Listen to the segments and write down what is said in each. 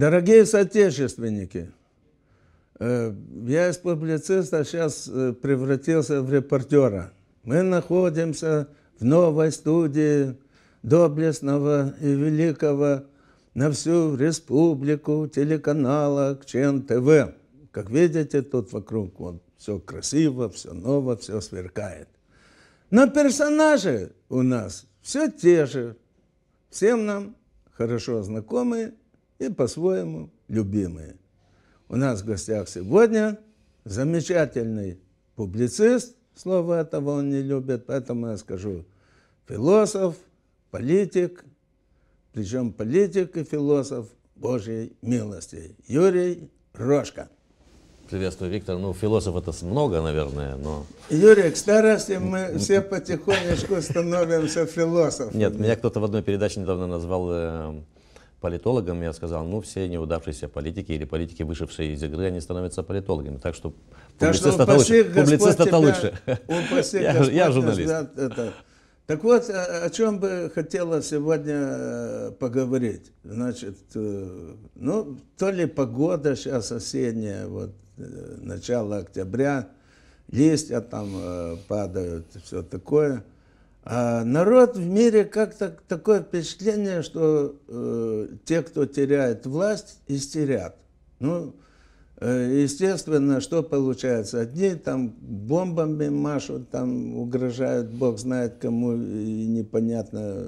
Дорогие соотечественники, э, я из публициста сейчас э, превратился в репортера. Мы находимся в новой студии доблестного и великого на всю республику телеканала КЧН ТВ. Как видите, тут вокруг вот, все красиво, все ново, все сверкает. Но персонажи у нас все те же, всем нам хорошо знакомые и по-своему любимые. У нас в гостях сегодня замечательный публицист, Слова этого он не любит, поэтому я скажу философ, политик, причем политик и философ Божьей милости, Юрий Рожка. Приветствую, Виктор. Ну, философ это много, наверное, но... Юрий, к старости мы все потихонечку становимся философами. Нет, меня кто-то в одной передаче недавно назвал э, политологам, я сказал, ну, все неудавшиеся политики или политики, вышедшие из игры, они становятся политологами. Так что публицист это лучше. Публицист это лучше. Я, я журналист. Ждат, это. Так вот, о чем бы хотела сегодня э, поговорить. Значит, э, ну, то ли погода сейчас осенняя, вот, э, начало октября, листья там падают, все такое – а народ в мире как-то такое впечатление, что э, те, кто теряет власть, истерят. Ну, э, естественно, что получается? Одни там бомбами машут, там угрожают, бог знает кому, и непонятно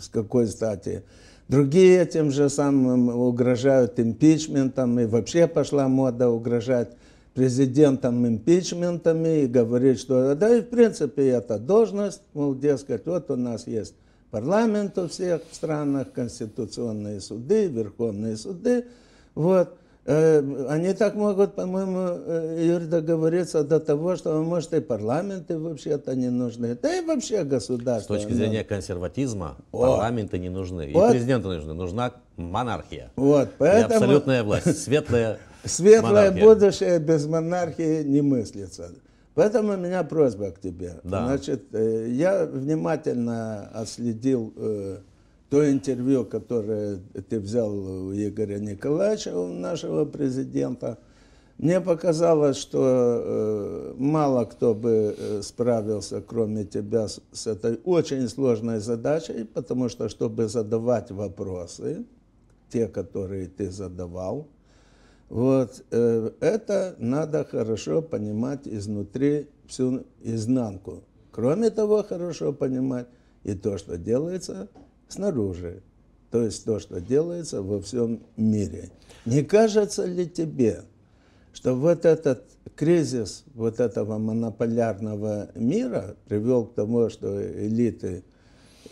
с какой стати. Другие тем же самым угрожают импичментом, и вообще пошла мода угрожать президентом импичментами и говорит, что да и в принципе это должность, мол, дескать, вот у нас есть парламент у всех в странах, конституционные суды, верховные суды, вот. Э, они так могут, по-моему, э, Юрий, договориться до того, что, может, и парламенты вообще-то не нужны, да и вообще государство. С точки зрения консерватизма О. парламенты не нужны, вот. и президенты нужны, нужна монархия. Вот, поэтому... И абсолютная власть, светлая Светлое монархия. будущее без монархии не мыслится. Поэтому у меня просьба к тебе. Да. Значит, э, я внимательно отследил э, то интервью, которое ты взял у Игоря Николаевича, у нашего президента. Мне показалось, что э, мало кто бы справился, кроме тебя, с этой очень сложной задачей, потому что, чтобы задавать вопросы, те, которые ты задавал, вот э, это надо хорошо понимать изнутри всю изнанку. Кроме того, хорошо понимать и то, что делается снаружи, то есть то, что делается во всем мире. Не кажется ли тебе, что вот этот кризис вот этого монополярного мира привел к тому, что элиты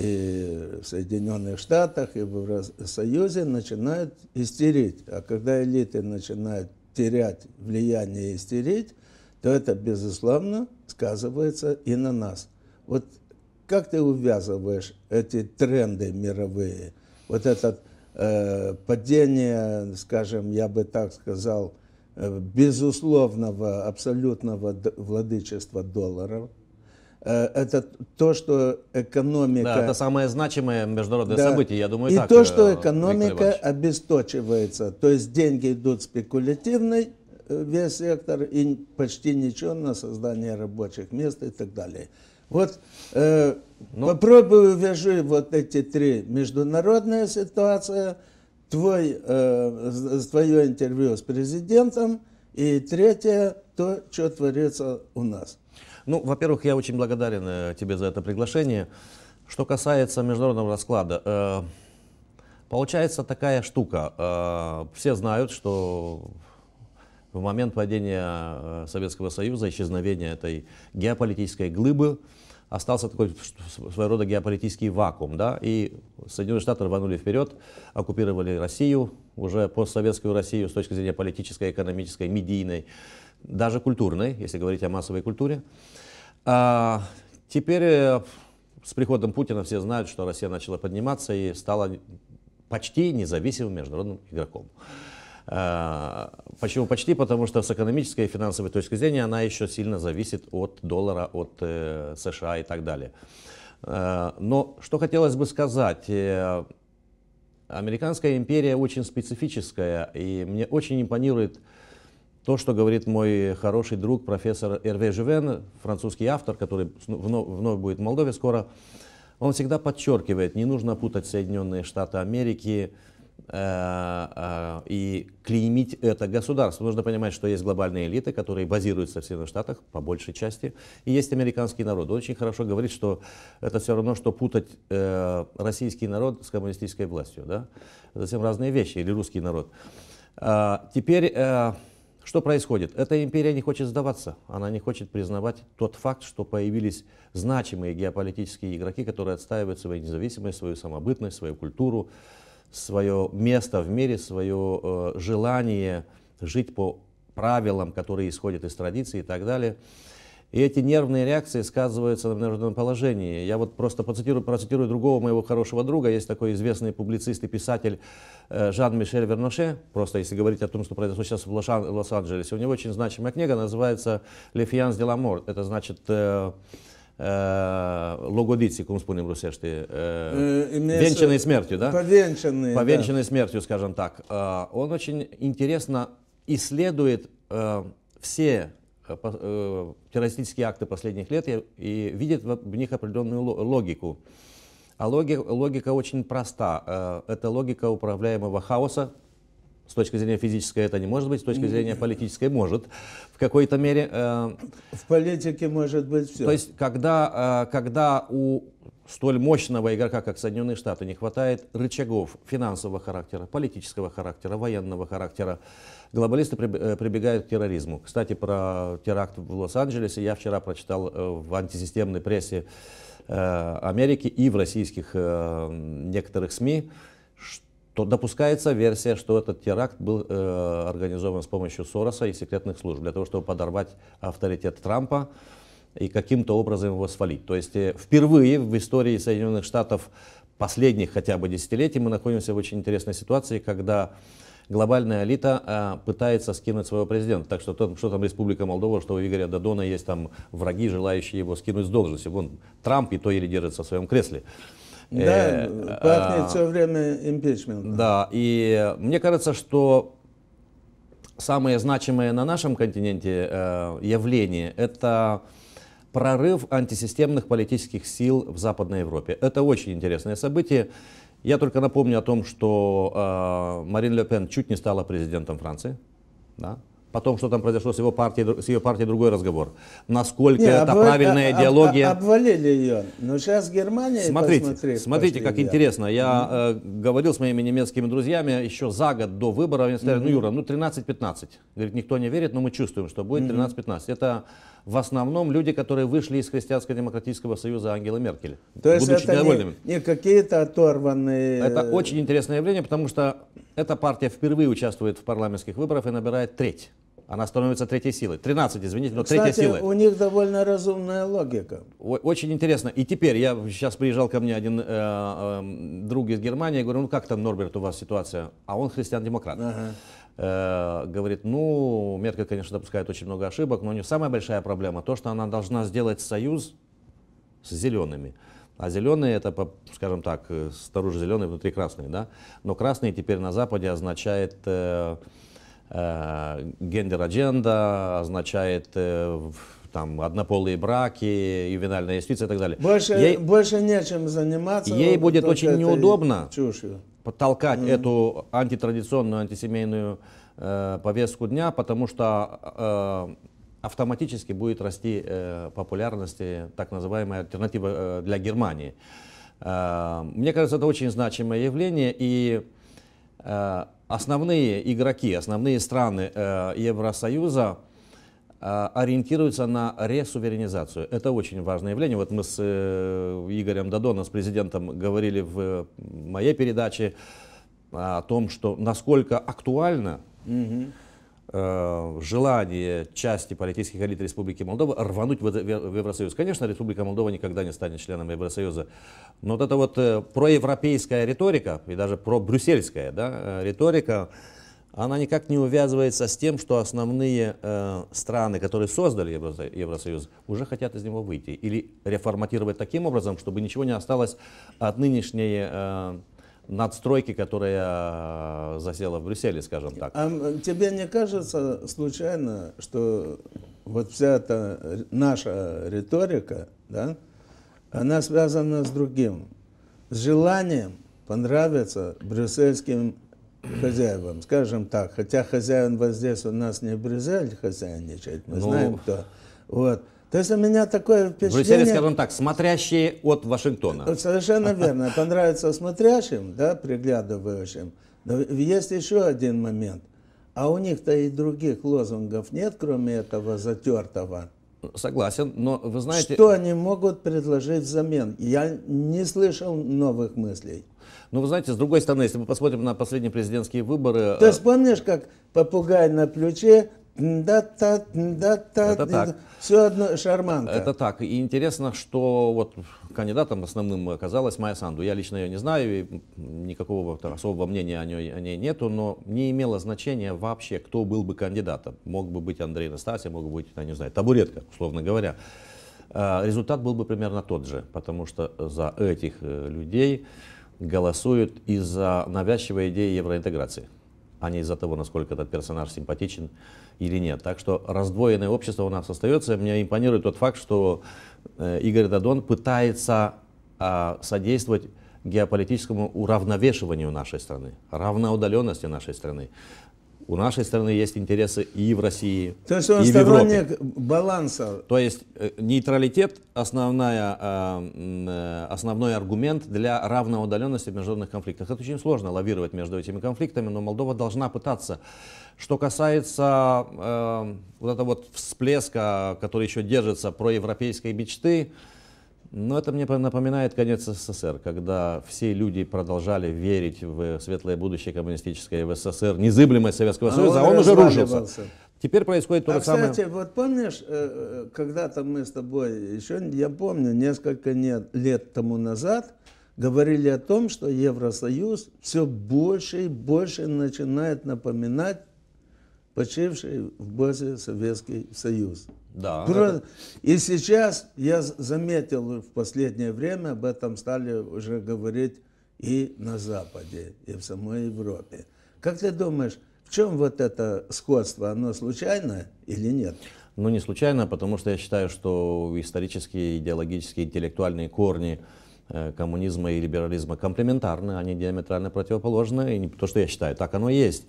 и в Соединенных Штатах, и в Союзе начинают истерить. А когда элиты начинают терять влияние и истерить, то это, безусловно, сказывается и на нас. Вот как ты увязываешь эти тренды мировые? Вот это э, падение, скажем, я бы так сказал, э, безусловного, абсолютного владычества долларов – Э, это то, что экономика... Да, это самое значимое международное да. событие, я думаю, и так, то, э, что экономика обесточивается. То есть деньги идут спекулятивный э, весь сектор и почти ничего на создание рабочих мест и так далее. Вот э, ну, попробуй увяжи вот эти три. Международная ситуация, твой, э, твое интервью с президентом и третье, то, что творится у нас. Ну, во-первых, я очень благодарен э, тебе за это приглашение. Что касается международного расклада, э, получается такая штука. Э, все знают, что в момент падения Советского Союза, исчезновения этой геополитической глыбы, остался такой своего рода геополитический вакуум, да, и Соединенные Штаты рванули вперед, оккупировали Россию, уже постсоветскую Россию с точки зрения политической, экономической, медийной, даже культурной, если говорить о массовой культуре. А теперь э, с приходом Путина все знают, что Россия начала подниматься и стала почти независимым международным игроком. А, почему почти? Потому что с экономической и финансовой точки зрения она еще сильно зависит от доллара, от э, США и так далее. А, но что хотелось бы сказать, э, американская империя очень специфическая, и мне очень импонирует то, что говорит мой хороший друг, профессор Эрве Живен, французский автор, который вновь, вновь будет в Молдове скоро, он всегда подчеркивает, не нужно путать Соединенные Штаты Америки э, э, и клеймить это государство. Нужно понимать, что есть глобальные элиты, которые базируются в Соединенных Штатах, по большей части, и есть американский народ. Он очень хорошо говорит, что это все равно, что путать э, российский народ с коммунистической властью. Да? Это совсем разные вещи, или русский народ. А, теперь э, что происходит? Эта империя не хочет сдаваться, она не хочет признавать тот факт, что появились значимые геополитические игроки, которые отстаивают свою независимость, свою самобытность, свою культуру, свое место в мире, свое э, желание жить по правилам, которые исходят из традиции и так далее. И эти нервные реакции сказываются на международном положении. Я вот просто процитирую, процитирую другого моего хорошего друга. Есть такой известный публицист и писатель э, Жан-Мишель Верноше. Просто если говорить о том, что произошло сейчас в Лос-Анджелесе. У него очень значимая книга, называется «Лефианс де ла морт». Это значит... Э, логодиці, кому спунем русешти, венчанной смертью, да? Повенчанные. Повенчанной да. смертью, скажем так. Э, он очень интересно исследует э, все Э, э, террористические акты последних лет и, видит в них определенную логику. А логика, логика очень проста. Э, это логика управляемого хаоса. С точки зрения физической это не может быть, с точки зрения политической может в какой-то мере. В политике может быть все. То есть, когда, когда у столь мощного игрока, как Соединенные Штаты, не хватает рычагов финансового характера, политического характера, военного характера, Глобалисты э, прибегают к терроризму. Кстати, про теракт в Лос-Анджелесе я вчера прочитал э, в антисистемной прессе э, Америки и в российских некоторых СМИ, что допускается версия, что этот теракт был организован с помощью Сороса и секретных служб для того, чтобы подорвать авторитет Трампа и каким-то образом его свалить. То есть впервые в истории Соединенных Штатов последних хотя бы десятилетий мы находимся в очень интересной ситуации, когда глобальная элита а, пытается скинуть своего президента. Так что, то, что там Республика Молдова, что у Игоря Дадона есть там враги, желающие его скинуть с должности. Вон Трамп и то еле держится в своем кресле. Да, э, пахнет а, все время импичментом. Да, и мне кажется, что самое значимое на нашем континенте э, явление – это прорыв антисистемных политических сил в Западной Европе. Это очень интересное событие. Я только напомню о том, что э, Марин Ле Пен чуть не стала президентом Франции. Да? Потом, что там произошло с, его партией, с ее партией, другой разговор. Насколько Не, это обвал... правильная идеология. Об, об, обвалили ее. Но сейчас Германия... Смотрите, смотрите как интересно. Я mm-hmm. э, говорил с моими немецкими друзьями еще за год до выборов. Они сказали, mm-hmm. ну, Юра, ну 13-15. Говорит, никто не верит, но мы чувствуем, что будет mm-hmm. 13-15. Это в основном люди, которые вышли из Христианского демократического союза Ангелы Меркель. То есть это не, не какие-то оторванные... Это очень интересное явление, потому что эта партия впервые участвует в парламентских выборах и набирает треть. Она становится третьей силой. 13, извините, но Кстати, третья сила. у них довольно разумная логика. Очень интересно. И теперь, я сейчас приезжал ко мне один э, э, друг из Германии, я говорю, ну как там, Норберт, у вас ситуация? А он христиан-демократ. Ага э, говорит, ну, Меркель, конечно, допускает очень много ошибок, но у нее самая большая проблема то, что она должна сделать союз с зелеными. А зеленые это, скажем так, э, снаружи зеленые, внутри красные, да. Но красные теперь на Западе означает э, э, гендер-адженда, означает э, там однополые браки, ювенальная юстиция и так далее. Больше, ей, больше нечем заниматься. Ей вот будет очень неудобно чушью. mm-hmm. эту антитрадиционную, антисемейную э, повестку дня, потому что э, автоматически будет расти э, популярность э, так называемая альтернатива э, для Германии. Э, мне кажется, это очень значимое явление, и э, основные игроки, основные страны э, Евросоюза э, ориентируются на ресуверенизацию. Это очень важное явление. Вот мы с э, Игорем Дадоном, с президентом, говорили в моей передаче о том, что насколько актуально угу Э, желание части политических элит Республики Молдова рвануть в, Евросоюз. Конечно, Республика Молдова никогда не станет членом Евросоюза. Но вот эта вот э, проевропейская риторика, и даже пробрюссельская да, э, риторика, она никак не увязывается с тем, что основные страны, которые создали Евросоюз, уже хотят из него выйти или реформатировать таким образом, чтобы ничего не осталось от нынешней надстройки, которая э, засела в Брюсселе, скажем так. А тебе не кажется случайно, что вот вся эта наша риторика, да, она связана с другим, с желанием понравиться брюссельским хозяевам, скажем так, хотя хозяин вот здесь у нас не Брюссель хозяйничает, мы ну... знаем кто. Вот. То есть у меня такое впечатление... В Брюсселе, скажем так, смотрящие от Вашингтона. Совершенно верно. Понравится смотрящим, да, приглядывающим. Но есть еще один момент. А у них-то и других лозунгов нет, кроме этого затертого. Согласен, но вы знаете... Что они могут предложить взамен? Я не слышал новых мыслей. Ну вы знаете, с другой стороны, если мы посмотрим на последние президентские выборы... То есть э, помнишь, как попугай на плече? Это так. Все одно шарманка. Это так. И интересно, что вот кандидатом основным оказалась Майя Санду. Я лично ее не знаю, и никакого особого мнения о ней, о ней нету, но не имело значения вообще, кто был бы кандидатом. Мог бы быть Андрей Настасья, мог бы быть, я не знаю, табуретка, условно говоря. А, результат был бы примерно тот же, потому что за этих э, людей голосуют из-за навязчивой идеи евроинтеграции а не из-за того, насколько этот персонаж симпатичен или нет. Так что раздвоенное общество у нас остается. Мне импонирует тот факт, что э, Игорь Дадон пытается а, содействовать геополитическому уравновешиванию нашей страны, равноудаленности нашей страны у нашей страны есть интересы и в России, То есть он и в Европе. баланса. То есть э, нейтралитет основная, э, э, основной аргумент для равной удаленности в международных конфликтах. Это очень сложно лавировать между этими конфликтами, но Молдова должна пытаться. Что касается э, вот этого вот всплеска, который еще держится про европейской мечты, но это мне напоминает конец СССР, когда все люди продолжали верить в светлое будущее коммунистическое, в СССР, незыблемость Советского а Союза, а он уже рушился. Теперь происходит то а, же кстати, самое. вот помнишь, э, э, когда-то мы с тобой, еще я помню, несколько лет тому назад, говорили о том, что Евросоюз все больше и больше начинает напоминать почивший в базе Советский Союз. Да. Про... И сейчас я заметил в последнее время, об этом стали уже говорить и на Западе, и в самой Европе. Как ты думаешь, в чем вот это сходство? Оно случайно или нет? Ну, не случайно, потому что я считаю, что исторические, идеологические, интеллектуальные корни э, коммунизма и либерализма комплементарны, они диаметрально противоположны. И не то, что я считаю, так оно и есть.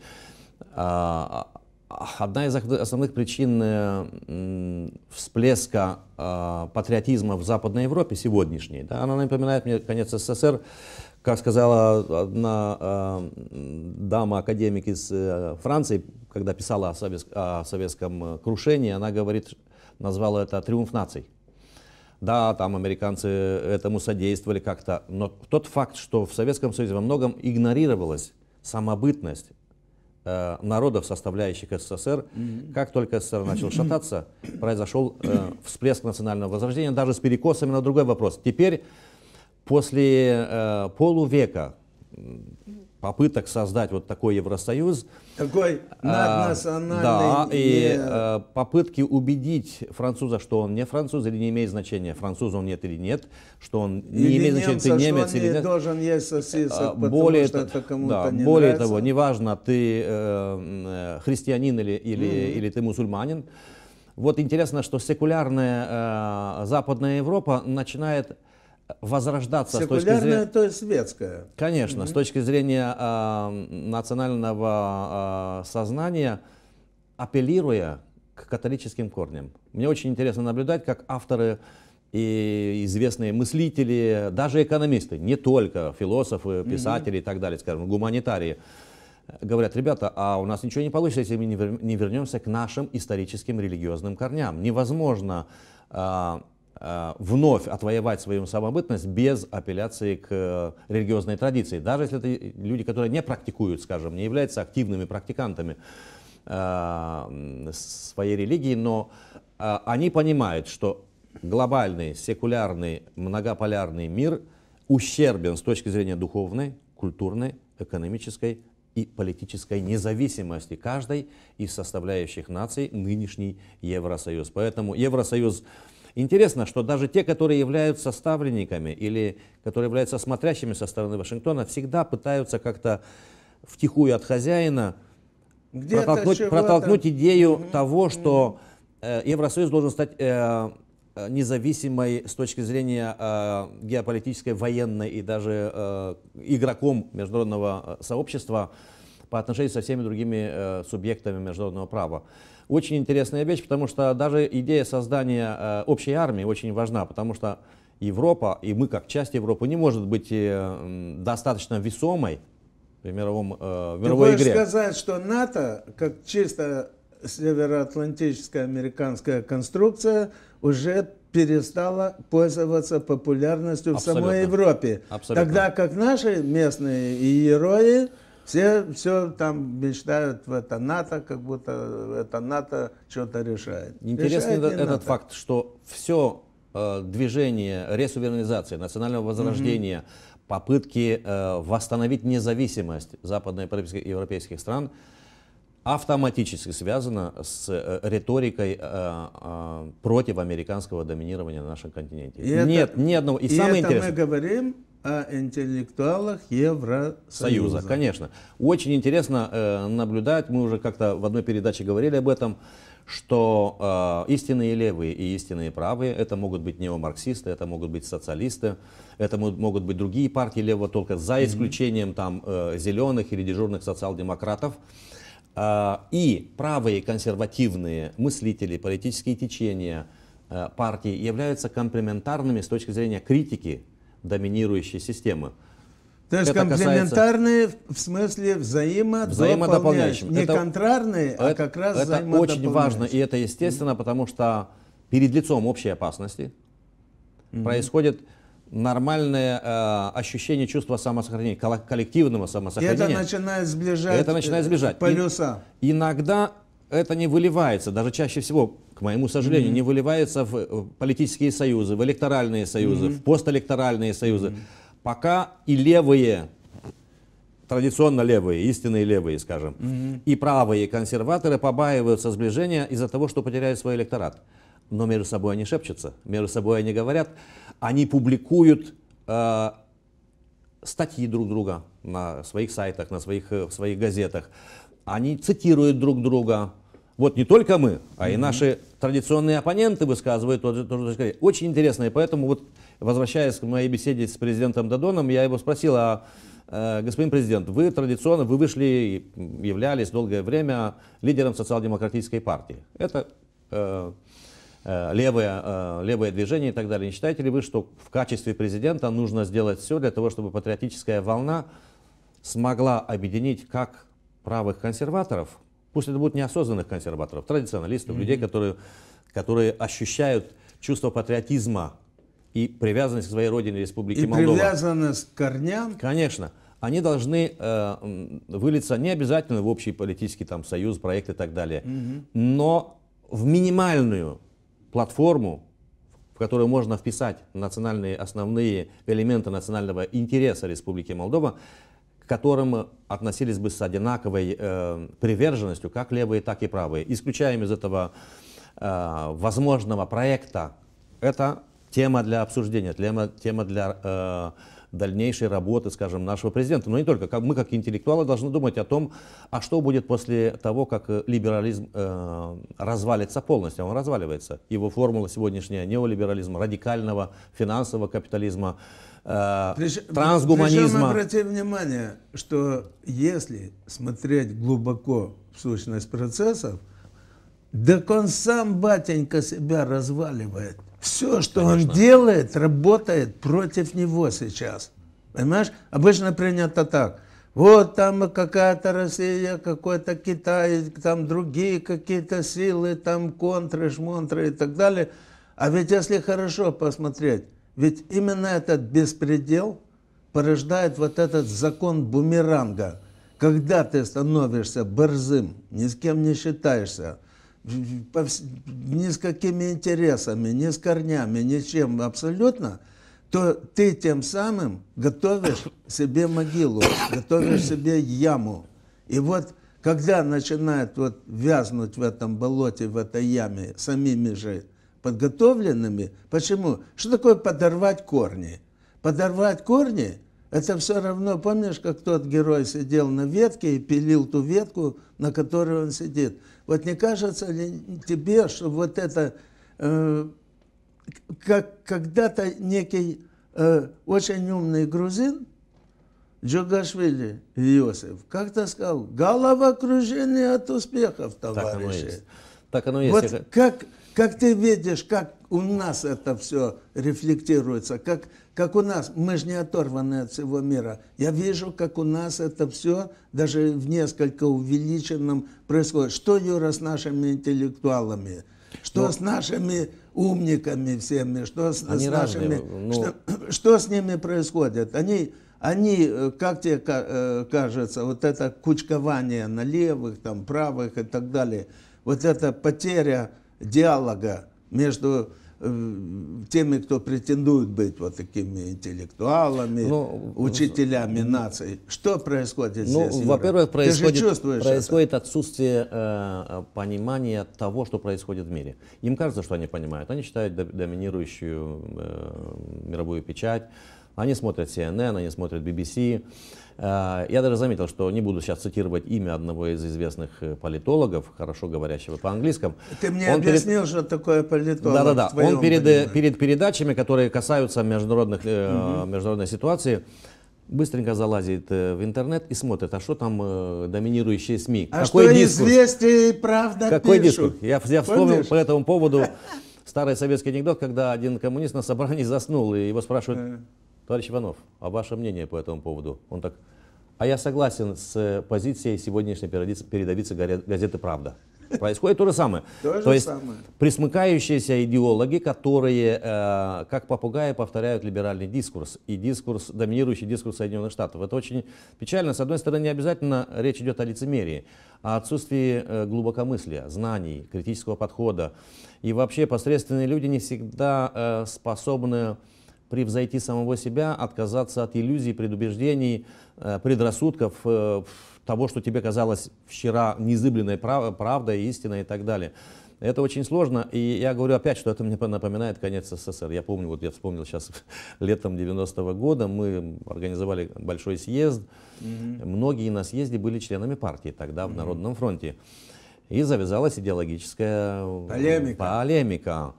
А, а, Одна из основных причин э, всплеска э, патриотизма в Западной Европе сегодняшней, да, она напоминает мне конец СССР, как сказала одна э, дама-академик из Франции, когда писала о, совет, о советском крушении, она говорит, назвала это «триумф наций». Да, там американцы этому содействовали как-то, но тот факт, что в Советском Союзе во многом игнорировалась самобытность, Э, народов, составляющих СССР. Mm-hmm. Как только СССР начал шататься, произошел э, всплеск национального возрождения, даже с перекосами на другой вопрос. Теперь, после э, полувека попыток создать вот такой Евросоюз, э, такой наднациональный... А, да, и э, попытки убедить француза, что он не француз или не имеет значения, француз он нет или нет, что он не имеет значения, ты немец или нет. должен есть сосисок, а, более потому что это кому-то не Более того, неважно, ты э, э, христианин или, или, или ты мусульманин. Вот интересно, что секулярная э, Западная Европа начинает возрождаться Секулярное, с точки зрения... то есть светское. Конечно, угу. с точки зрения э, национального э, сознания, апеллируя к католическим корням. Мне очень интересно наблюдать, как авторы и известные мыслители, даже экономисты, не только философы, писатели угу. и так далее, скажем, гуманитарии, говорят, ребята, а у нас ничего не получится, если мы не вернемся к нашим историческим религиозным корням. Невозможно э, Э, вновь отвоевать свою самобытность без апелляции к э, религиозной традиции. Даже если это люди, которые не практикуют, скажем, не являются активными практикантами э, своей религии, но они понимают, что глобальный, секулярный, многополярный мир ущербен с точки зрения духовной, культурной, экономической и политической независимости каждой из составляющих наций нынешний Евросоюз. Поэтому Евросоюз Интересно, что даже те, которые являются ставленниками или которые являются смотрящими со стороны Вашингтона, всегда пытаются как-то втихую от хозяина протолкнуть, протолкнуть идею угу. того, что э, Евросоюз должен стать э, э, независимой с точки зрения э, геополитической, военной и даже э, игроком международного э, сообщества по отношению со всеми другими э, субъектами международного права. Очень интересная вещь, потому что даже идея создания э, общей армии очень важна, потому что Европа, и мы как часть Европы, не может быть э, достаточно весомой в, мировом, э, в мировой Ты игре. Ты сказать, что НАТО, как чисто североатлантическая американская конструкция, уже перестала пользоваться популярностью Абсолютно. в самой Европе. Абсолютно. Тогда как наши местные герои все, все там мечтают в это НАТО, как будто это НАТО что-то решает. Интересный решает этот НАТО. факт, что все э, движение ресуверенизации, национального возрождения, Mm -hmm. попытки э, восстановить независимость западноевропейских стран автоматически связано с э, риторикой э, э, против американского доминирования на нашем континенте. И Нет это, ни одного. И, и самое это интересное, мы говорим о интеллектуалах Евросоюза. Союза, конечно. Очень интересно э, наблюдать, мы уже как-то в одной передаче говорили об этом, что э, истинные левые и истинные правые, это могут быть неомарксисты, это могут быть социалисты, это могут быть другие партии левого толка, за исключением mm -hmm. там э, зеленых или дежурных социал-демократов. Э, и правые консервативные мыслители, политические течения, э, партии являются комплементарными с точки зрения критики доминирующей системы. То есть это комплементарные касается... в смысле взаимодополняющие. Не это, контрарные, а это, а как раз Это очень важно, и это естественно, потому что перед лицом общей опасности угу. происходит нормальное э, ощущение чувства самосохранения, коллективного самосохранения. И это начинает э, сближать. Это начинает сближать. Полюса. И, иногда это не выливается, даже чаще всего, к моему сожалению, mm-hmm. не выливается в э, политические союзы, в электоральные союзы, mm-hmm. в постэлекторальные союзы. Mm-hmm. Пока и левые, традиционно левые, истинные левые, скажем, mm-hmm. и правые консерваторы побаиваются сближения из-за того, что потеряют свой электорат. Но между собой они шепчутся, между собой они говорят, они публикуют э, статьи друг друга на своих сайтах, на своих, э, в своих газетах. Они цитируют друг друга, вот не только мы, а и наши традиционные оппоненты высказывают тоже же, тот же Очень интересно, и поэтому вот возвращаясь к моей беседе с президентом Дадоном, я его спросил, а э, господин президент, вы традиционно, вы вышли, являлись долгое время лидером социал-демократической партии. Это э, э, левое, э, левое движение и так далее. Не считаете ли вы, что в качестве президента нужно сделать все для того, чтобы патриотическая волна смогла объединить как правых консерваторов – Пусть это будут неосознанных консерваторов, традиционалистов, mm-hmm. людей, которые, которые ощущают чувство патриотизма и привязанность к своей родине Республике и Молдова. И привязанность к корням. Конечно. Они должны э, вылиться не обязательно в общий политический там, союз, проект и так далее, mm-hmm. но в минимальную платформу, в которую можно вписать национальные основные элементы национального интереса Республики Молдова, которым относились бы с одинаковой э, приверженностью, как левые, так и правые. Исключаем из этого э, возможного проекта. Это тема для обсуждения, тема, тема для э, дальнейшей работы, скажем, нашего президента. Но не только. Как, мы, как интеллектуалы, должны думать о том, а что будет после того, как э, либерализм э, развалится полностью. Он разваливается. Его формула сегодняшняя неолиберализм, радикального финансового капитализма – э, причем, трансгуманизма. Причем обрати внимание, что если смотреть глубоко в сущность процессов, да, он сам, батенька, себя разваливает. Все, что Конечно. он делает, работает против него сейчас. Понимаешь? Обычно принято так. Вот там какая-то Россия, какой-то Китай, там другие какие-то силы, там контры, шмонтры и так далее. А ведь если хорошо посмотреть, ведь именно этот беспредел порождает вот этот закон бумеранга. Когда ты становишься борзым, ни с кем не считаешься, ни с какими интересами, ни с корнями, ни чем абсолютно, то ты тем самым готовишь себе могилу, готовишь себе яму. И вот когда начинают вот вязнуть в этом болоте, в этой яме самими же подготовленными. Почему? Что такое подорвать корни? Подорвать корни – это все равно, помнишь, как тот герой сидел на ветке и пилил ту ветку, на которой он сидит. Вот не кажется ли тебе, что вот это, э, как когда-то некий э, очень умный грузин, Джугашвили Иосиф, как-то сказал, головокружение от успехов, товарищи. Так оно есть. Так оно есть. Вот как как ты видишь, как у нас это все рефлектируется, как, как у нас, мы же не оторваны от всего мира. Я вижу, как у нас это все даже в несколько увеличенном происходит. Что, Юра, с нашими интеллектуалами? Что Но... Ну, с нашими умниками всеми? Что с, с нашими... Разные, ну, но... Ну. что, что с ними происходит? Они они, э, как тебе э, кажется, вот это кучкование на левых, там, правых и так далее, вот эта потеря диалога между э, теми, кто претендует быть вот такими интеллектуалами, ну, учителями ну, нации. Что происходит ну, здесь? Во-первых, происходит, происходит отсутствие э, понимания того, что происходит в мире. Им кажется, что они понимают. Они читают доминирующую э, мировую печать, они смотрят CNN, они смотрят BBC. Э, я даже заметил, что не буду сейчас цитировать имя одного из известных э, политологов, хорошо говорящего по-английскому. Ты мне он объяснил, перед... что такое политолог. Да-да-да. Он перед, э, перед передачами, которые касаются международных, угу. международной ситуации, быстренько залазит в интернет и смотрит, а что там доминирующие СМИ. А какой что дискурс? известие и правда Какой пишут? дискурс? Я, я вспомнил по этому поводу старый советский анекдот, когда один коммунист на собрании заснул, и его спрашивают, Товарищ Иванов, а ваше мнение по этому поводу? Он так, а я согласен с позицией сегодняшней передовицы газеты «Правда». Происходит то же самое. То, то же есть самое. присмыкающиеся идеологи, которые э, как попугаи повторяют либеральный дискурс и дискурс, доминирующий дискурс Соединенных Штатов. Это очень печально. С одной стороны, не обязательно речь идет о лицемерии, а о отсутствии э, глубокомыслия, знаний, критического подхода. И вообще посредственные люди не всегда э, способны превзойти самого себя, отказаться от иллюзий, предубеждений, э, предрассудков, э, того, что тебе казалось вчера незыбленной прав правдой, истиной и так далее. Это очень сложно, и я говорю опять, что это мне напоминает конец СССР. Я помню, вот я вспомнил сейчас летом 90-го года, мы организовали большой съезд, mm-hmm. многие на съезде были членами партии тогда в mm-hmm. Народном фронте. И завязалась идеологическая э, полемика. полемика.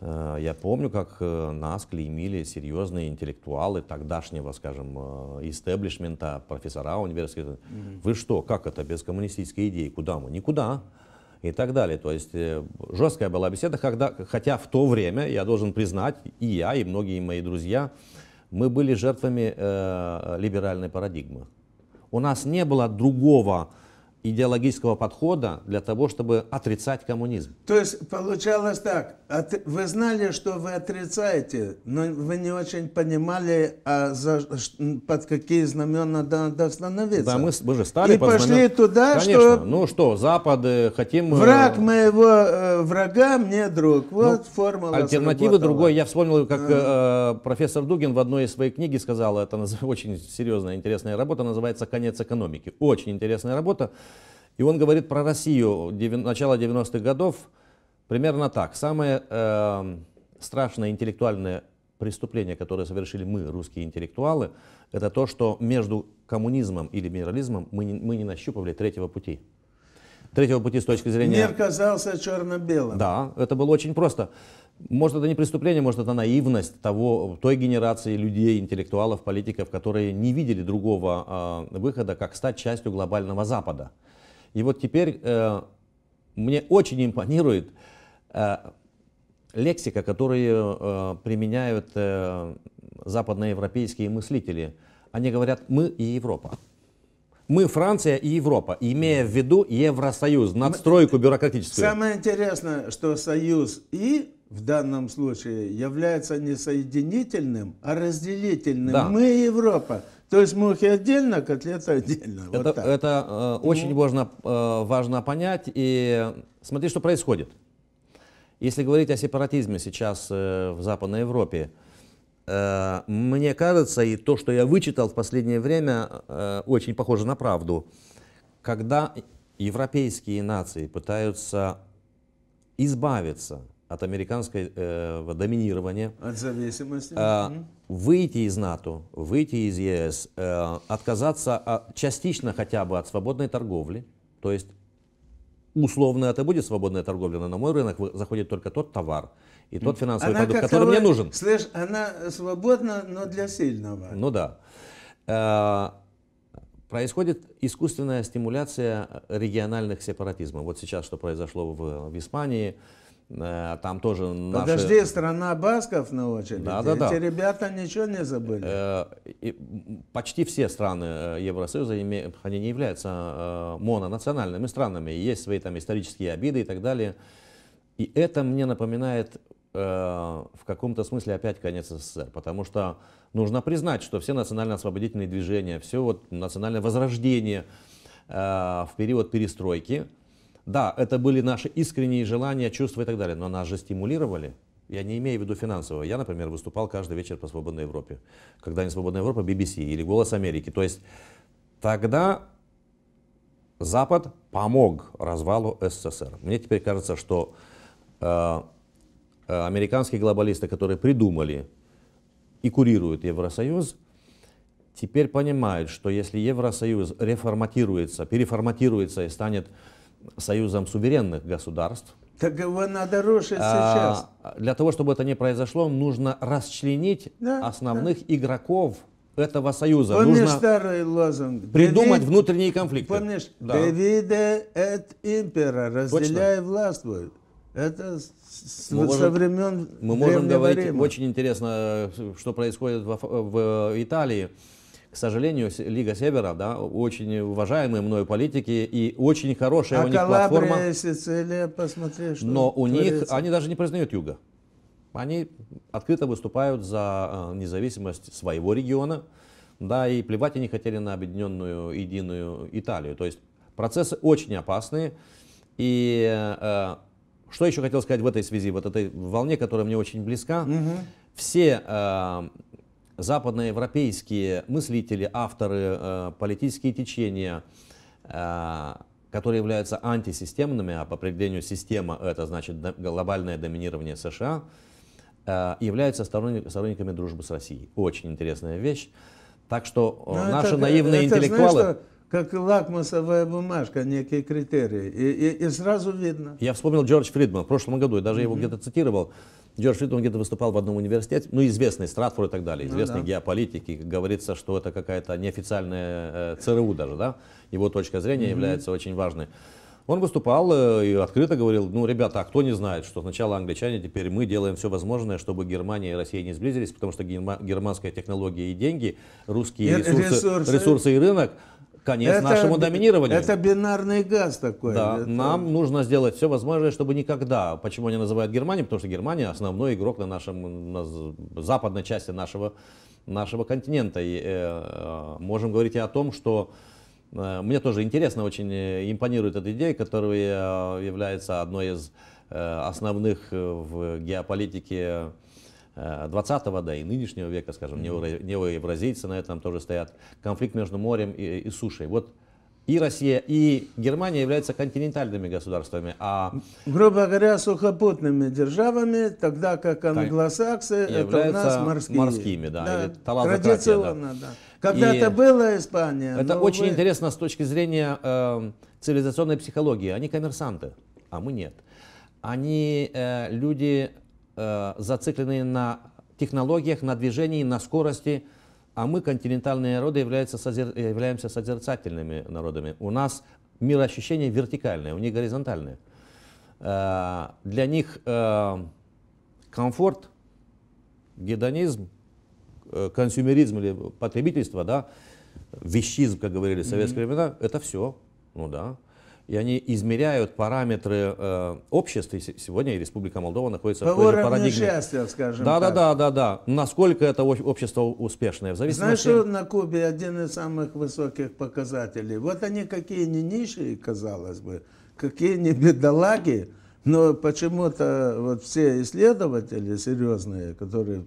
Э, я помню, как э, нас клеймили серьезные интеллектуалы тогдашнего, скажем, э, истеблишмента, профессора университета. Mm -hmm. Вы что, как это, без коммунистической идеи? Куда мы? Никуда. И так далее. То есть жесткая была беседа, когда, хотя в то время, я должен признать, и я, и многие мои друзья, мы были жертвами э, либеральной парадигмы. У нас не было другого идеологического подхода для того, чтобы отрицать коммунизм. То есть получалось так, вы знали, что вы отрицаете, но вы не очень понимали, а за, под какие знамена надо становиться. Да, мы, мы же стали И пошли знамен... туда, Конечно. что... ну что, Запад, э, хотим... Э, Враг моего э, врага, мне друг. Ну, вот ну, формула Альтернативы другой. Я вспомнил, как э, профессор Дугин в одной из своей книги сказал, это очень серьезная, интересная работа, называется «Конец экономики». Очень интересная работа. И он говорит про Россию начала 90-х годов примерно так. Самое э, страшное интеллектуальное преступление, которое совершили мы, русские интеллектуалы, это то, что между коммунизмом и либерализмом мы не, мы не нащупывали третьего пути. Третьего пути с точки зрения... Мир казался черно-белым. Да, это было очень просто. Может, это не преступление, может, это наивность того, той генерации людей, интеллектуалов, политиков, которые не видели другого э, выхода, как стать частью глобального Запада. И вот теперь э, мне очень импонирует э, лексика, которую э, применяют э, западноевропейские мыслители. Они говорят «мы и Европа». Мы Франция и Европа, имея в виду Евросоюз, надстройку бюрократическую. Самое интересное, что союз «и» в данном случае является не соединительным, а разделительным. Да. Мы Европа. То есть мухи отдельно, котлета отдельно. Это, вот так. это э, ну. очень ну. важно, э, важно понять. И смотри, что происходит. Если говорить о сепаратизме сейчас э, в Западной Европе, э, мне кажется, и то, что я вычитал в последнее время, э, очень похоже на правду. Когда европейские нации пытаются избавиться от американского э, доминирования. От зависимости. А, выйти из НАТО, выйти из ЕС, э, отказаться от, частично хотя бы от свободной торговли, то есть условно это будет свободная торговля, но на мой рынок заходит только тот товар и тот финансовый она продукт, который мне нужен. Слышь, она свободна, но для сильного. Ну да. Э, происходит искусственная стимуляция региональных сепаратизмов. Вот сейчас, что произошло в, в Испании, Э, там тоже наши... Подожди, страна басков на очереди. Да, да, Эти ребята ничего не забыли. Э, и почти все страны э, Евросоюза, они не являются мононациональными странами. Есть свои там исторические обиды и так далее. И это мне напоминает в каком-то смысле опять конец СССР. Потому что нужно признать, что все национально-освободительные движения, все вот национальное возрождение в период перестройки – да, это были наши искренние желания, чувства и так далее, но нас же стимулировали. Я не имею в виду финансово. Я, например, выступал каждый вечер по «Свободной Европе». Когда не «Свободная Европа», BBC или «Голос Америки». То есть тогда Запад помог развалу СССР. Мне теперь кажется, что э, э, американские глобалисты, которые придумали и курируют Евросоюз, теперь понимают, что если Евросоюз реформатируется, переформатируется и станет союзом суверенных государств. Так его а, сейчас. А, для того, чтобы это не произошло, нужно расчленить да, основных да. игроков этого союза. Помнишь нужно старый лозунг? Придумать Давид, внутренние конфликты. Помнишь? Да. Давида эт разделяй Точно. властвуй. Это с, мы можем, времен Мы можем говорить, времени. очень интересно, что происходит в, в Италии. К сожалению, Лига Севера, да, очень уважаемые мною политики и очень хорошая а у них Калабрия, платформа. Сицилия, посмотри, что Но у творится. них, они даже не признают Юга. Они открыто выступают за э, независимость своего региона, да, и плевать они хотели на объединенную единую Италию. То есть процессы очень опасные. И э, что еще хотел сказать в этой связи, вот этой волне, которая мне очень близка. Угу. Все э, западноевропейские мыслители, авторы, э, политические течения, э, которые являются антисистемными, а по определению система это значит глобальное доминирование США, э, являются сторонниками дружбы с Россией. Очень интересная вещь. Так что Но ну, наши это, наивные это, интеллектуалы... Знаешь, как лакмусовая бумажка, некие критерии. И, и, и сразу видно. Я вспомнил Джордж Фридман в прошлом году, я даже mm-hmm. его где-то цитировал. Джордж Фридман где-то выступал в одном университете, ну, известный, Стратфорд и так далее, ну известный ну, да. геополитик, и говорится, что это какая-то неофициальная э, ЦРУ даже, да, его точка зрения mm-hmm. является очень важной. Он выступал э, и открыто говорил, ну, ребята, а кто не знает, что сначала англичане, теперь мы делаем все возможное, чтобы Германия и Россия не сблизились, потому что герма- германская технология и деньги, ресурсы, ресурсы, ресурсы и рынок – конец это, нашему доминированию. Это бинарный газ такой. Да, это... нам нужно сделать все возможное, чтобы никогда. Почему они называют Германию? Потому что Германия основной игрок на нашем на западной части нашего нашего континента. И э, э можем говорить и о том, что э, мне тоже интересно, очень э, импонирует эта идея, которая э, является одной из э, основных в геополитике 20 э, да и нынешнего века, скажем, mm-hmm. неоевразийцы на этом тоже стоят, конфликт между морем и, и сушей. Вот и Россия, и Германия являются континентальными государствами, а... Грубо говоря, сухопутными державами, тогда как англосаксы, это у нас морские Морскими, да, да. Традиционно, да. да. Когда-то и была Испания. Это очень увы... интересно с точки зрения э, цивилизационной психологии. Они коммерсанты, а мы нет. Они э, люди э, зациклены на технологиях, на движении, на скорости, а мы, континентальные народы, являются, созер, являемся созерцательными народами. У нас мироощущение вертикальное, у них горизонтальное. Э, для них э, комфорт, гедонизм, э, консюмеризм или потребительство, да, вещизм, как говорили в советские mm-hmm. времена, это все. Ну да и они измеряют параметры э, общества. И сегодня и Республика Молдова находится По в той же парадигме. счастья, скажем да, так. Да, да, да, да. Насколько это общество успешное. В зависимости... Знаешь, что на Кубе один из самых высоких показателей? Вот они какие не низшие, казалось бы, какие не бедолаги, но почему-то вот все исследователи серьезные, которые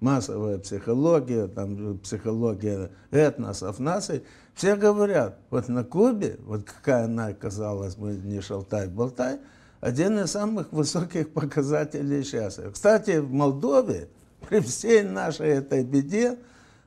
массовая психология, там, э, психология этносов, наций, все говорят, вот на Кубе, вот какая она оказалась, мы не шалтай-болтай, один из самых высоких показателей счастья. Кстати, в Молдове, при всей нашей этой беде,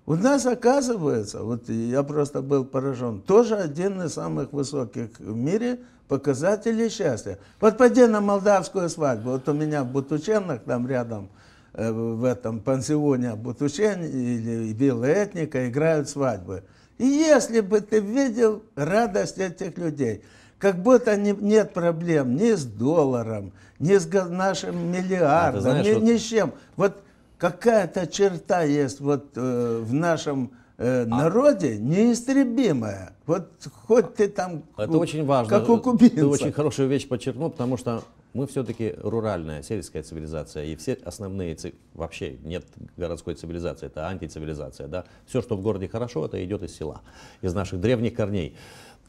у нас оказывается, вот я просто был поражен, тоже один из самых высоких в мире – показатели счастья. Вот пойди на молдавскую свадьбу. Вот у меня в Бутученах, там рядом, э, в этом пансионе Бутучен или Белая Этника играют свадьбы. И если бы ты видел радость этих людей, как будто не, нет проблем ни с долларом, ни с нашим миллиардом, а, знаешь, ни, вот... ни с чем. Вот какая-то черта есть вот э, в нашем Э, а. народе неистребимое. Вот хоть ты там Это у, очень важно. как у э, кубинца. Ты очень хорошую вещь подчеркнул, потому что мы все-таки руральная, сельская цивилизация, и все основные, вообще нет городской цивилизации, это антицивилизация, да. Все, что в городе хорошо, это идет из села, из наших древних корней.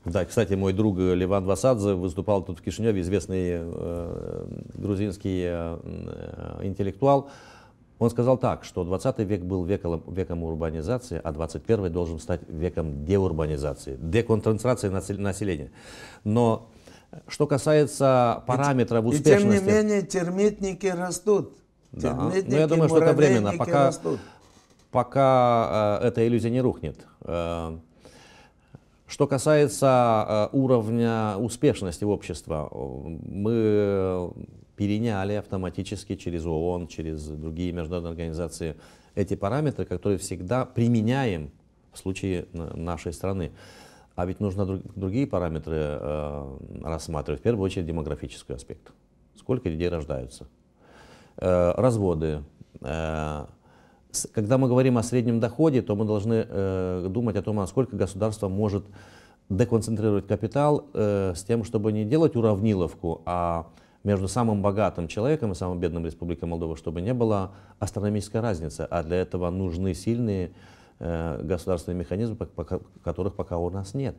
Да, кстати, мой друг Леван Васадзе выступал тут в Кишиневе, известный э, грузинский э, э интеллектуал. Он сказал так, что 20 век был веком, веком урбанизации, а 21 должен стать веком деурбанизации, деконцентрации населения. Но что касается параметров и, успешности... И тем не менее термитники растут. Да. Ну, термитники, Но я думаю, что это временно, пока, растут. пока э, эта иллюзия не рухнет. Э, что касается э, уровня успешности общества, мы переняли автоматически через ООН, через другие международные организации эти параметры, которые всегда применяем в случае нашей страны. А ведь нужно другие параметры э, рассматривать. В первую очередь демографический аспект. Сколько людей рождаются? Э, разводы. Э, когда мы говорим о среднем доходе, то мы должны думать о том, насколько государство может деконцентрировать капитал с тем, чтобы не делать уравниловку, а между самым богатым человеком и самым бедным Республикой Молдова, чтобы не было астрономической разницы. А для этого нужны сильные э, государственные механизмы, которых пока у нас нет.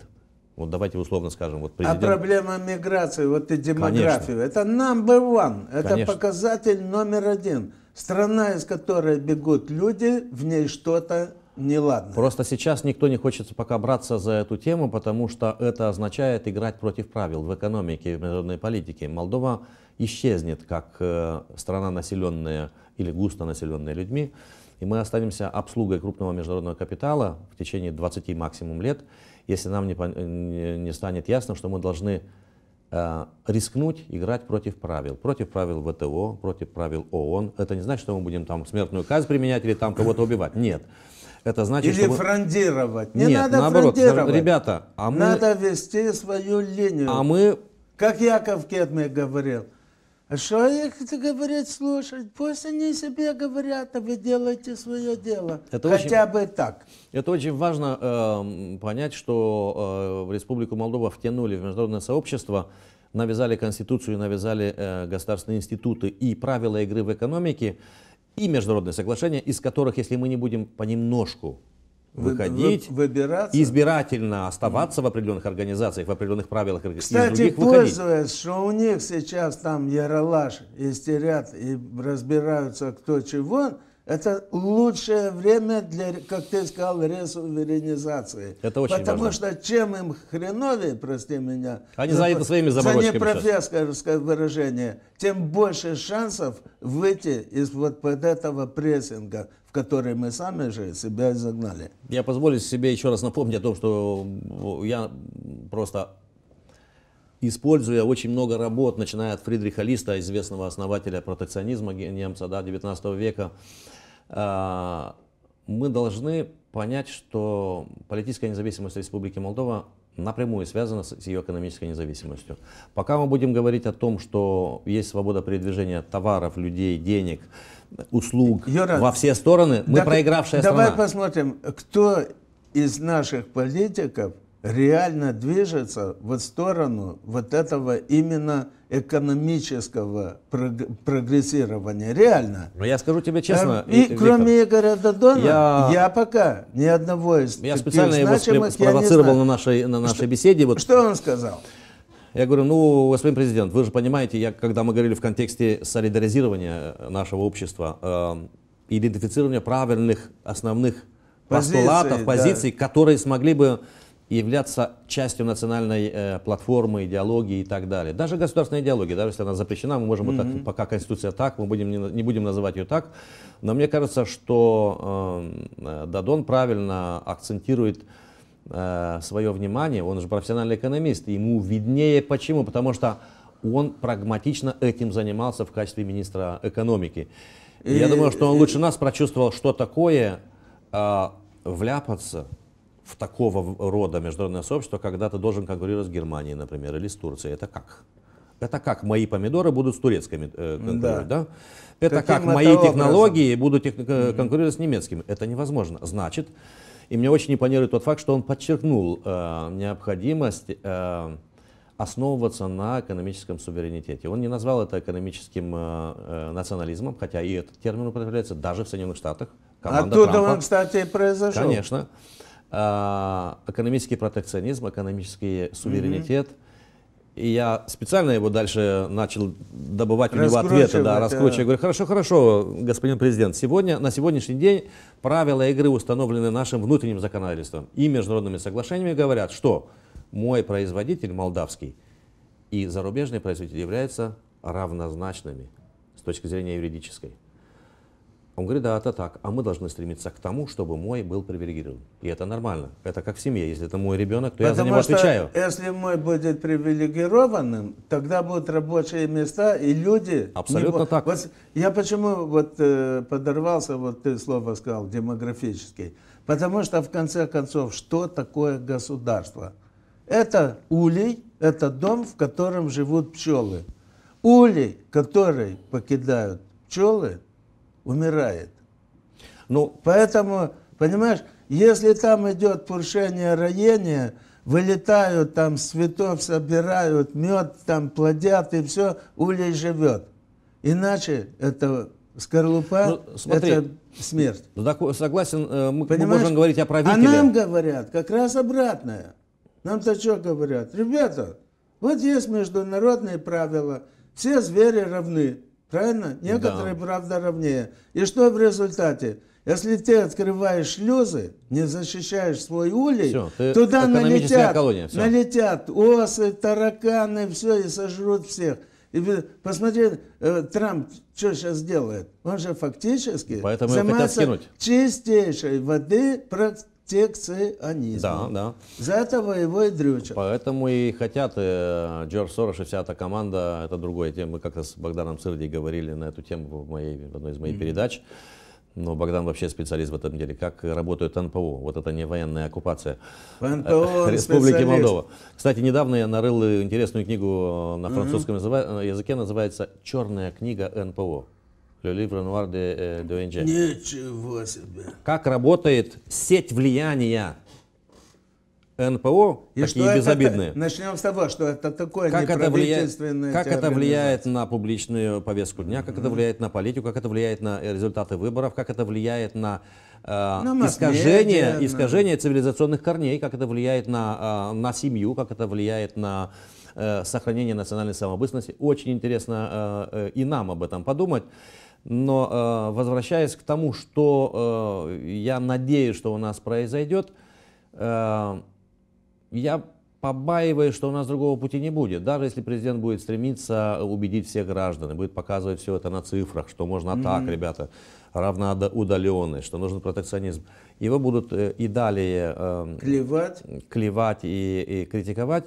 Вот давайте условно скажем, вот а президент... А проблема миграции, вот и демографии, это number one, это Конечно. показатель номер один. Страна, из которой бегут люди, в ней что-то неладно. Просто сейчас никто не хочет пока браться за эту тему, потому что это означает играть против правил в экономике, в международной политике. Молдова исчезнет как э, страна, населенная или густо населенная людьми, и мы останемся обслугой крупного международного капитала в течение 20 максимум лет, если нам не, не станет ясно, что мы должны Э, рискнуть играть против правил, против правил ВТО, против правил ООН. Это не значит, что мы будем там смертную казнь применять или там кого-то убивать. Нет. Это значит, Или чтобы... фрондировать. Не Нет, надо наоборот, фрондировать. ребята, а мы... Надо вести свою линию. А мы... Как Яков Кедмик говорил – а что их говорит слушать? Пусть они себе говорят, а вы делаете свое дело. Это Хотя очень, бы так. Это очень важно э, понять, что э, Республику Молдова втянули в международное сообщество, навязали конституцию, навязали э, государственные институты и правила игры в экономике, и международные соглашения, из которых, если мы не будем понемножку выходить, вы, выбираться. избирательно оставаться в определенных организациях, в определенных правилах. Кстати, из пользуясь, что у них сейчас там яралаш, истерят и разбираются кто чего, это лучшее время для, как ты сказал, ресуверенизации. Это очень Потому важно. что чем им хреновее, прости меня, Они заняты своими заморочками за непрофессорское сейчас. выражение, тем больше шансов выйти из вот под этого прессинга, в который мы сами же себя загнали. Я позволю себе еще раз напомнить о том, что я просто используя очень много работ, начиная от Фридриха Листа, известного основателя протекционизма немца да, 19 века, а, мы должны понять, что политическая независимость Республики Молдова напрямую связана с ее экономической независимостью. Пока мы будем говорить о том, что есть свобода передвижения товаров, людей, денег, услуг Юра, во все стороны, мы так, проигравшая давай страна. Давай посмотрим, кто из наших политиков – реально движется в сторону вот этого именно экономического прогрессирования. Реально. Но я скажу тебе честно. И Виктор, кроме Игоря Дадона, я, я пока ни одного из Я специально его спровоцировал на нашей, на нашей что, беседе. Вот. Что он сказал? Я говорю, ну, господин президент, вы же понимаете, я, когда мы говорили в контексте солидаризирования нашего общества, э, идентифицирования правильных основных постулатов, позиций, да. которые смогли бы являться частью национальной э, платформы, идеологии и так далее. Даже государственная идеология, даже если она запрещена, мы можем, mm-hmm. вот так, пока Конституция так, мы будем не, не будем называть ее так. Но мне кажется, что эм, э, Дадон правильно акцентирует э, свое внимание, он же профессиональный экономист, ему виднее почему, потому что он прагматично этим занимался в качестве министра экономики. и я думаю, что он лучше нас прочувствовал, что такое э, вляпаться в такого рода международное сообщество, когда ты должен конкурировать с Германией, например, или с Турцией. Это как? Это как мои помидоры будут с турецкими э, конкурировать, да? да? Это Каким как это мои образом? технологии будут тех, mm конкурировать с немецкими. Это невозможно. Значит, и мне очень импонирует тот факт, что он подчеркнул э, необходимость э, основываться на экономическом суверенитете. Он не назвал это экономическим э, э национализмом, хотя и этот термин употребляется даже в Соединенных Штатах. Команда Оттуда а Трампа. он, кстати, и произошел. Конечно. А, экономический протекционизм, экономический суверенитет. Mm -hmm. И я специально его дальше начал добывать у него ответы, да, раскручиваю. Говорю, хорошо, хорошо, господин президент, сегодня, на сегодняшний день правила игры установлены нашим внутренним законодательством и международными соглашениями говорят, что мой производитель молдавский и зарубежный производитель являются равнозначными с точки зрения юридической. Он говорит, да, это так, а мы должны стремиться к тому, чтобы мой был привилегирован. И это нормально. Это как в семье. Если это мой ребенок, то Потому я за него отвечаю. если мой будет привилегированным, тогда будут рабочие места и люди. Абсолютно не... так. Вот, я почему вот э, подорвался, вот ты слово сказал, демографический. Потому что в конце концов, что такое государство? Это улей, это дом, в котором живут пчелы. Улей, который покидают пчелы, умирает. Ну, поэтому, понимаешь, если там идет пуршение, роение, вылетают там с цветов, собирают мед, там плодят и все, улей живет. Иначе это скорлупа, ну, смотри, это смерть. Ну, согласен, э, мы, мы можем говорить о правителе. А нам говорят как раз обратное. Нам-то что говорят? Ребята, вот есть международные правила, все звери равны. Правильно? Некоторые, да. правда, ровнее. И что в результате? Если ты открываешь шлюзы, не защищаешь свой улей, все, туда налетят, колония, все. налетят осы, тараканы, все, и сожрут всех. И посмотри, э, Трамп что сейчас делает? Он же фактически Поэтому занимается чистейшей воды протекционизма. Да, да. За этого его и дрючат. Поэтому и хотят и э, Джордж Сорос и вся эта команда, это другое тема. Мы как-то с Богданом Сырди говорили на эту тему в, моей, в одной из моих mm-hmm. передач. Но Богдан вообще специалист в этом деле. Как работают НПО? Вот это не военная оккупация НПО, э, Республики специалист. Молдова. Кстати, недавно я нарыл интересную книгу на французском угу. языке, называется «Черная книга НПО». Le Livre Noir de, э, de Ничего себе. Как работает сеть влияния НПО, и такие безобидные. Это, начнем с того, что это такое как это влияет, Как это влияет на публичную повестку дня, как mm-hmm. это влияет на политику, как это влияет на э, результаты выборов, как это влияет на э, на искажение, на... искажение цивилизационных корней, как это влияет на, на семью, как это влияет на сохранение национальной самобытности. Очень интересно и нам об этом подумать. Но э, возвращаясь к тому, что э, я надеюсь, что у нас произойдет, э, я побаиваюсь, что у нас другого пути не будет. Даже если президент будет стремиться убедить всех граждан и будет показывать все это на цифрах, что можно mm-hmm. так, ребята, равноудаленность, что нужен протекционизм, его будут э, и далее э, клевать, клевать и, и критиковать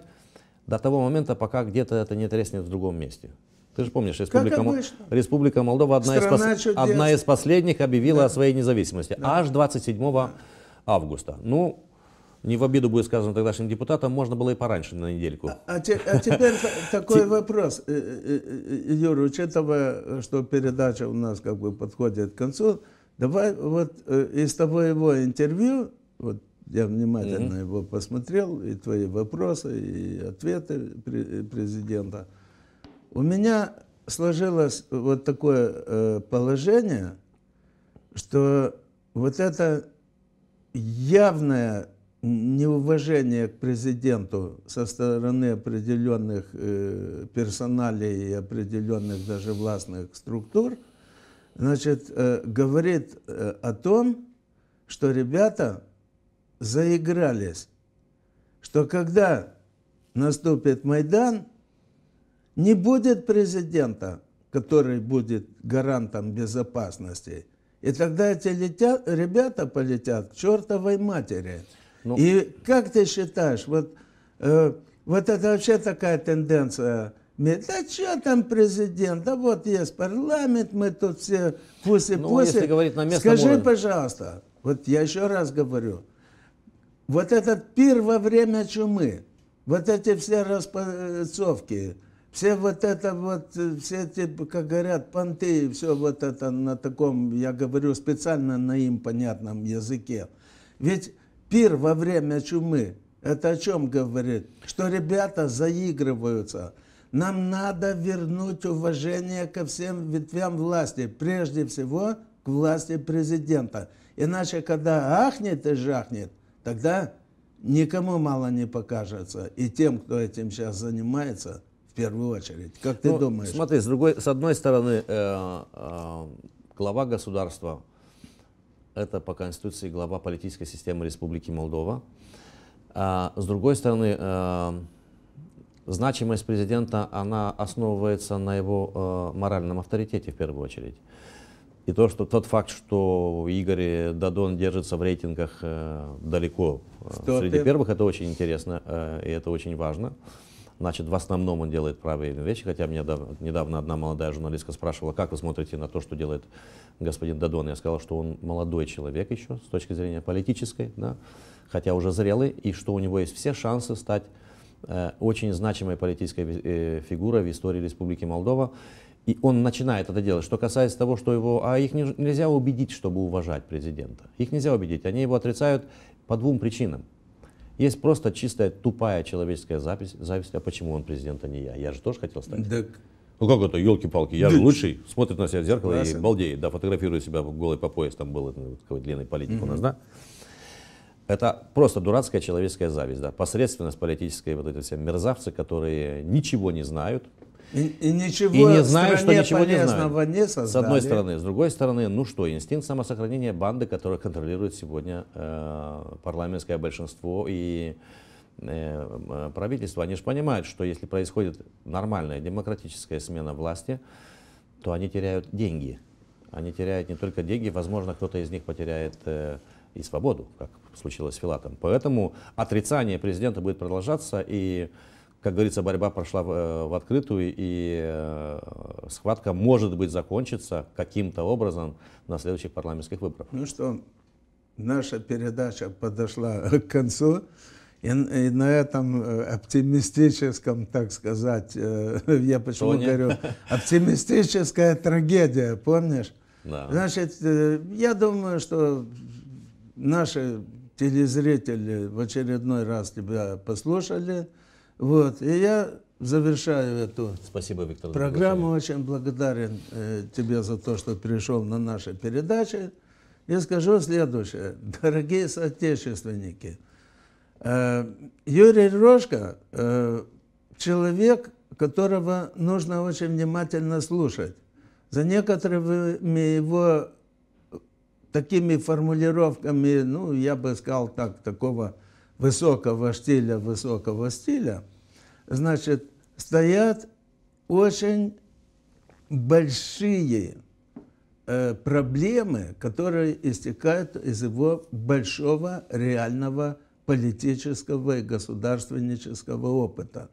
до того момента, пока где-то это не треснет в другом месте. Ты же помнишь, Республика, Республика Молдова одна, из, пос... одна из последних объявила да. о своей независимости. Да. Аж 27 да. августа. Ну, не в обиду будет сказано тогдашним депутатам, можно было и пораньше на недельку. А, а, те, а теперь такой вопрос, э, э, э, Юрий, учитывая, что передача у нас как бы подходит к концу, давай вот из твоего интервью, вот я внимательно его посмотрел, и твои вопросы, и ответы президента, у меня сложилось вот такое э, положение, что вот это явное неуважение к президенту со стороны определенных э, персоналей и определенных даже властных структур, значит, э, говорит о том, что ребята заигрались, что когда наступит Майдан – не будет президента, который будет гарантом безопасности. И тогда эти летят, ребята полетят к чертовой матери. Ну... И как ты считаешь, вот, э, вот это вообще такая тенденция – да что там президент? Да вот есть парламент, мы тут все после пусы Ну, если говорить на Скажи, уровне. пожалуйста, вот я еще раз говорю, вот этот пир во время чумы, вот эти все распацовки, э, все вот это вот, э, все эти, как говорят, понты, все вот это на таком, я говорю специально на им понятном языке. Ведь пир во время чумы, это о чем говорит? Что ребята заигрываются. Нам надо вернуть уважение ко всем ветвям власти, прежде всего к власти президента. Иначе, когда ахнет и жахнет, тогда никому мало не покажется. И тем, кто этим сейчас занимается – в первую очередь. Как ты ну, думаешь? Смотри, с, другой, с одной стороны, э, э, глава государства – это по Конституции глава политической системы Республики Молдова. А, с другой стороны, э, значимость президента, она основывается на его э, моральном авторитете в первую очередь. И то, что тот факт, что Игорь Дадон держится в рейтингах э, далеко э, среди первых, это очень интересно э, и это очень важно значит, в основном он делает правильные вещи. Хотя мне недавно одна молодая журналистка спрашивала, как вы смотрите на то, что делает господин Дадон. Я сказал, что он молодой человек еще с точки зрения политической, да, хотя уже зрелый, и что у него есть все шансы стать э, очень значимой политической э, фигурой в истории Республики Молдова. И он начинает это делать. Что касается того, что его... А их не, нельзя убедить, чтобы уважать президента. Их нельзя убедить. Они его отрицают по двум причинам. Есть просто чистая тупая человеческая запись, зависть, а почему он президент, а не я? Я же тоже хотел стать. Так. Ну как это, елки-палки, я да. же лучший. Смотрит на себя в зеркало Красиво. и балдеет, да, фотографирует себя голый по пояс, там был какой длинный политик угу. у нас, да? Это просто дурацкая человеческая зависть, да, посредственность политической вот эти все мерзавцы, которые ничего не знают, и, и ничего и не знают, что ничего не знают. Не с одной стороны. С другой стороны, ну что, инстинкт самосохранения банды, которая контролирует сегодня э, парламентское большинство и э, правительство. Они же понимают, что если происходит нормальная демократическая смена власти, то они теряют деньги. Они теряют не только деньги, возможно, кто-то из них потеряет э, и свободу, как случилось с Филатом. Поэтому отрицание президента будет продолжаться, и как говорится, борьба прошла в, э, в открытую, и э, схватка может быть закончится каким-то образом на следующих парламентских выборах. Ну что, наша передача подошла к концу. И, и на этом э, оптимистическом, так сказать, э, я почему Тони. говорю, оптимистическая трагедия, помнишь? Да. Значит, я думаю, что наши телезрители в очередной раз тебя послушали. Вот, и я завершаю эту Спасибо, Виктор, программу. Очень благодарен э, тебе за то, что перешел на наши передачи. И скажу следующее. Дорогие соотечественники, э, Юрий Рожко э, человек, которого нужно очень внимательно слушать. За некоторыми его такими формулировками, ну, я бы сказал так, такого высокого стиля, высокого стиля, значит, стоят очень большие э, проблемы, которые истекают из его большого реального политического и государственнического опыта.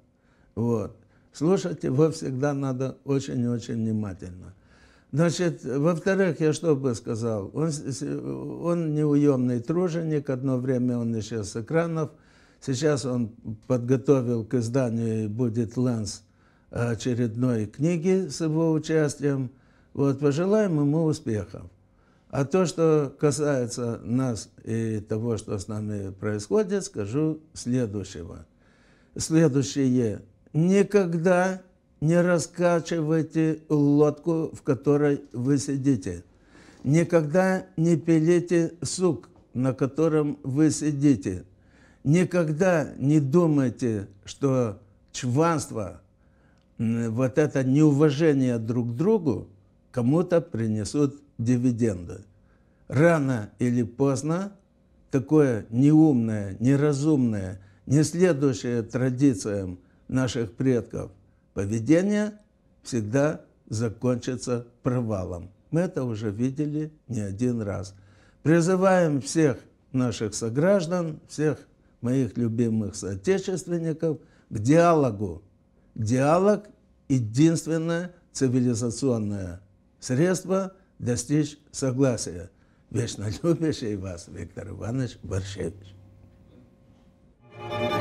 Вот. слушайте, его всегда надо очень-очень внимательно. Значит, во-вторых, я что бы сказал, он, он неуемный труженик, одно время он исчез с экранов, сейчас он подготовил к изданию, будет ланс э, очередной книги с его участием. Вот, пожелаем ему успехов. А то, что касается нас и того, что с нами происходит, скажу следующего. Следующее. Никогда не раскачивайте лодку, в которой вы сидите. Никогда не пилите сук, на котором вы сидите. Никогда не думайте, что чванство, вот это неуважение друг к другу кому-то принесут дивиденды. Рано или поздно такое неумное, неразумное, не следующее традициям наших предков – поведение всегда закончится провалом. Мы это уже видели не один раз. Призываем всех наших сограждан, всех моих любимых соотечественников к диалогу. Диалог – единственное цивилизационное средство достичь согласия. Вечно любящий вас Виктор Иванович Борщевич. thank you